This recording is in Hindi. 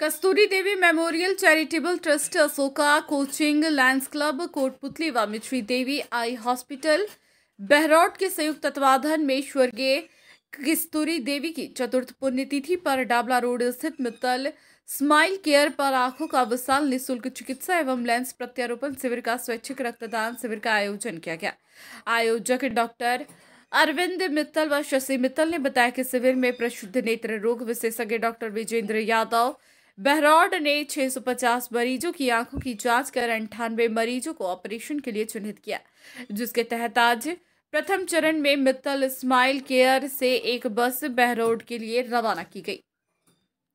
कस्तूरी Devi memorial charitable trust Ashoka coaching Lions Club Kotputli व मिश्री देवी आई हॉस्पिटल बहरौट के संयुक्त तत्वाधान में स्वर्गीय कस्तूरी देवी की चतुर्थ पुण्यतिथि पर डाबला रोड स्थित मित्तल स्माइल केयर पर आंखों का विशाल निःशुल्क चिकित्सा एवं लेंस प्रत्यारोपण शिविर का स्वैच्छिक रक्तदान शिविर का आयोजन किया गया आयोजक डॉक्टर अरविंद मित्तल व शशि मित्तल ने बताया कि शिविर में प्रसिद्ध नेत्र रोग विशेषज्ञ डॉक्टर विजेंद्र यादव बहरौड ने 650 मरीजों की आंखों की जांच कर अंठानवे मरीजों को ऑपरेशन के लिए चिन्हित किया जिसके तहत आज प्रथम चरण में मित्तल स्माइल केयर से एक बस बहरौड के लिए रवाना की गई